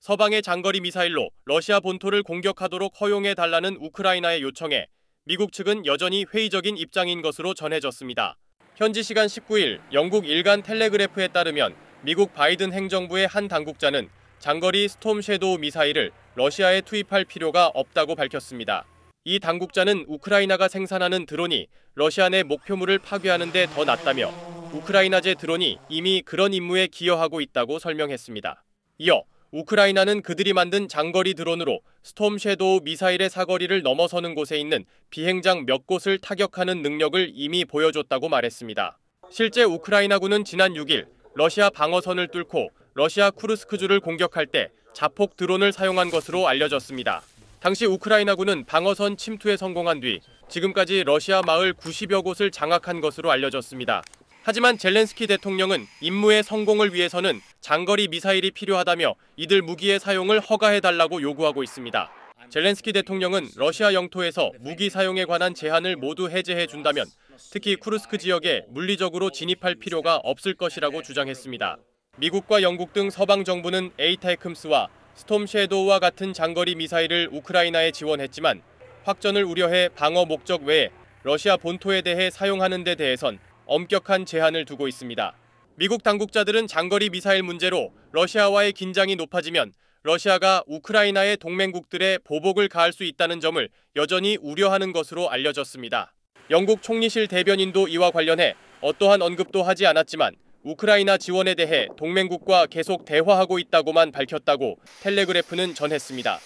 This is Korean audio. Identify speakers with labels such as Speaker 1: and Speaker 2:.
Speaker 1: 서방의 장거리 미사일로 러시아 본토를 공격하도록 허용해 달라는 우크라이나의 요청에 미국 측은 여전히 회의적인 입장인 것으로 전해졌습니다. 현지 시간 19일 영국 일간 텔레그래프에 따르면 미국 바이든 행정부의 한 당국자는 장거리 스톰 섀도우 미사일을 러시아에 투입할 필요가 없다고 밝혔습니다. 이 당국자는 우크라이나가 생산하는 드론이 러시아 내 목표물을 파괴하는 데 더 낫다며 우크라이나제 드론이 이미 그런 임무에 기여하고 있다고 설명했습니다. 이어 우크라이나는 그들이 만든 장거리 드론으로 스톰 섀도우 미사일의 사거리를 넘어서는 곳에 있는 비행장 몇 곳을 타격하는 능력을 이미 보여줬다고 말했습니다. 실제 우크라이나군은 지난 6일 러시아 방어선을 뚫고 러시아 쿠르스크주를 공격할 때 자폭 드론을 사용한 것으로 알려졌습니다. 당시 우크라이나군은 방어선 침투에 성공한 뒤 지금까지 러시아 마을 90여 곳을 장악한 것으로 알려졌습니다. 하지만 젤렌스키 대통령은 임무의 성공을 위해서는 장거리 미사일이 필요하다며 이들 무기의 사용을 허가해달라고 요구하고 있습니다. 젤렌스키 대통령은 러시아 영토에서 무기 사용에 관한 제한을 모두 해제해 준다면 특히 쿠르스크 지역에 물리적으로 진입할 필요가 없을 것이라고 주장했습니다. 미국과 영국 등 서방 정부는 에이타이큼스와 스톰 쉐도우와 같은 장거리 미사일을 우크라이나에 지원했지만 확전을 우려해 방어 목적 외에 러시아 본토에 대해 사용하는 데 대해선 엄격한 제한을 두고 있습니다. 미국 당국자들은 장거리 미사일 문제로 러시아와의 긴장이 높아지면 러시아가 우크라이나의 동맹국들의 보복을 가할 수 있다는 점을 여전히 우려하는 것으로 알려졌습니다. 영국 총리실 대변인도 이와 관련해 어떠한 언급도 하지 않았지만 우크라이나 지원에 대해 동맹국과 계속 대화하고 있다고만 밝혔다고 텔레그래프는 전했습니다.